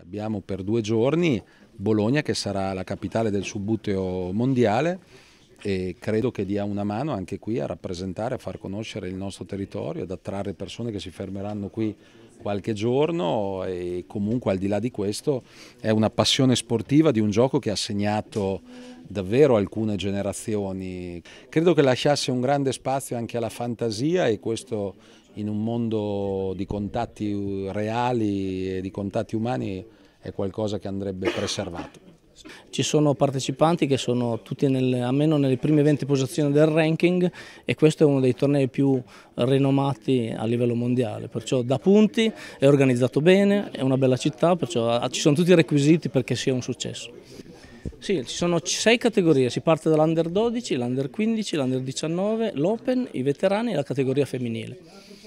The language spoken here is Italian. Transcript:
Abbiamo per due giorni Bologna che sarà la capitale del subbuteo mondiale e credo che dia una mano anche qui a rappresentare, a far conoscere il nostro territorio, ad attrarre persone che si fermeranno qui qualche giorno e comunque al di là di questo è una passione sportiva di un gioco che ha segnato davvero alcune generazioni. Credo che lasciasse un grande spazio anche alla fantasia e questo in un mondo di contatti reali e di contatti umani è qualcosa che andrebbe preservato. Ci sono partecipanti che sono tutti nel, almeno nelle prime 20 posizioni del ranking e questo è uno dei tornei più rinomati a livello mondiale, perciò da punti è organizzato bene, è una bella città, perciò ah, ci sono tutti i requisiti perché sia un successo. Sì, ci sono sei categorie, si parte dall'under 12, l'under 15, l'under 19, l'open, i veterani e la categoria femminile.